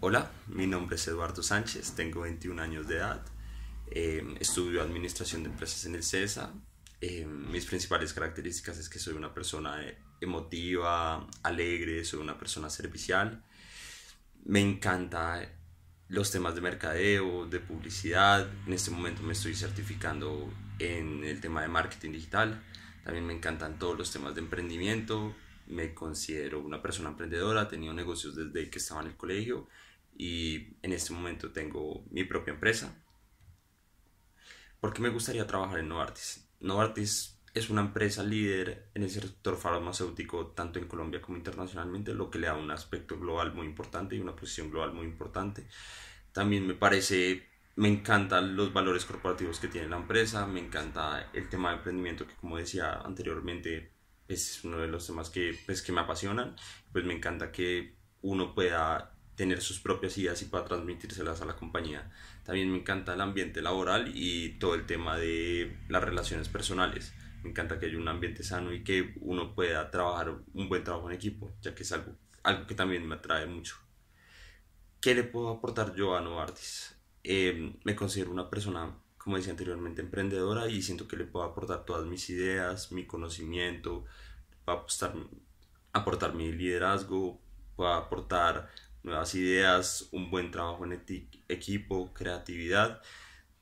Hola, mi nombre es Eduardo Sánchez, tengo 21 años de edad, eh, estudio Administración de Empresas en el CESA. Eh, mis principales características es que soy una persona eh, emotiva, alegre, soy una persona servicial. Me encanta los temas de mercadeo, de publicidad. En este momento me estoy certificando en el tema de marketing digital. También me encantan todos los temas de emprendimiento, me considero una persona emprendedora, he tenido negocios desde que estaba en el colegio y en este momento tengo mi propia empresa. ¿Por qué me gustaría trabajar en Novartis? Novartis es una empresa líder en el sector farmacéutico tanto en Colombia como internacionalmente, lo que le da un aspecto global muy importante y una posición global muy importante. También me parece me encantan los valores corporativos que tiene la empresa, me encanta el tema de emprendimiento que como decía anteriormente es uno de los temas que, pues, que me apasionan. Pues me encanta que uno pueda tener sus propias ideas y pueda transmitírselas a la compañía. También me encanta el ambiente laboral y todo el tema de las relaciones personales. Me encanta que haya un ambiente sano y que uno pueda trabajar un buen trabajo en equipo, ya que es algo, algo que también me atrae mucho. ¿Qué le puedo aportar yo a Novartis? Eh, me considero una persona como decía anteriormente, emprendedora y siento que le puedo aportar todas mis ideas, mi conocimiento, puedo apostar, aportar mi liderazgo, puedo aportar nuevas ideas, un buen trabajo en equipo, creatividad.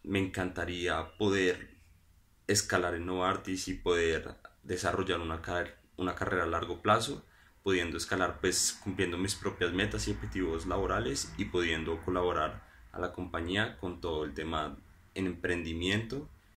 Me encantaría poder escalar en Novartis y poder desarrollar una, una carrera a largo plazo pudiendo escalar pues cumpliendo mis propias metas y objetivos laborales y pudiendo colaborar a la compañía con todo el tema en emprendimiento